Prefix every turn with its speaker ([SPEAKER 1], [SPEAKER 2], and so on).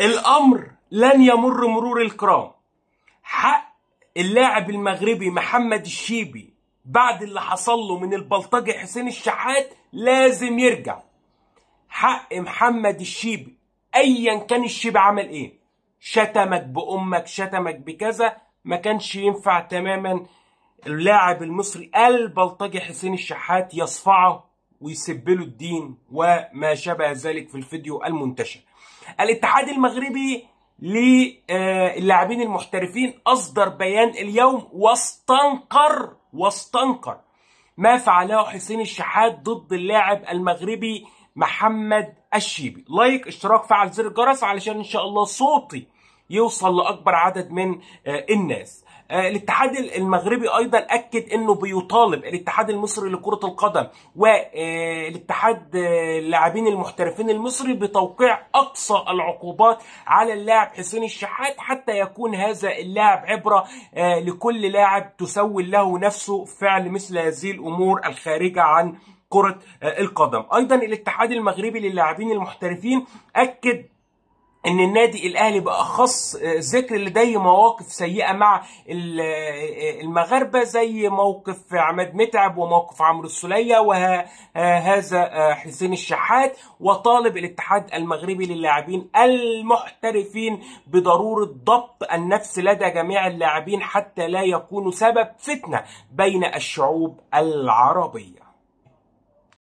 [SPEAKER 1] الامر لن يمر مرور الكرام حق اللاعب المغربي محمد الشيبي بعد اللي حصل له من البلطجي حسين الشحات لازم يرجع حق محمد الشيبي ايا كان الشيبي عمل ايه شتمك بامك شتمك بكذا ما كانش ينفع تماما اللاعب المصري البلطجي حسين الشحات يصفعه ويسبلوا الدين وما شابه ذلك في الفيديو المنتشر الاتحاد المغربي للاعبين المحترفين أصدر بيان اليوم واستنكر واستنكر ما فعله حسين الشحات ضد اللاعب المغربي محمد الشيبي لايك اشتراك فعل زر الجرس علشان ان شاء الله صوتي يوصل لاكبر عدد من آه، الناس آه، الاتحاد المغربي ايضا اكد انه بيطالب الاتحاد المصري لكره القدم والاتحاد آه، آه، اللاعبين المحترفين المصري بتوقيع اقصى العقوبات على اللاعب حسين الشحات حتى يكون هذا اللاعب عبره لكل لاعب تسول له نفسه فعل مثل هذه الامور الخارجه عن كره القدم ايضا الاتحاد المغربي للاعبين المحترفين اكد ان النادي الاهلي باخص ذكر لديه مواقف سيئه مع المغاربه زي موقف عماد متعب وموقف عمرو السوليه وهذا حسين الشحات وطالب الاتحاد المغربي للاعبين المحترفين بضروره ضبط النفس لدى جميع اللاعبين حتى لا يكونوا سبب فتنه بين الشعوب العربيه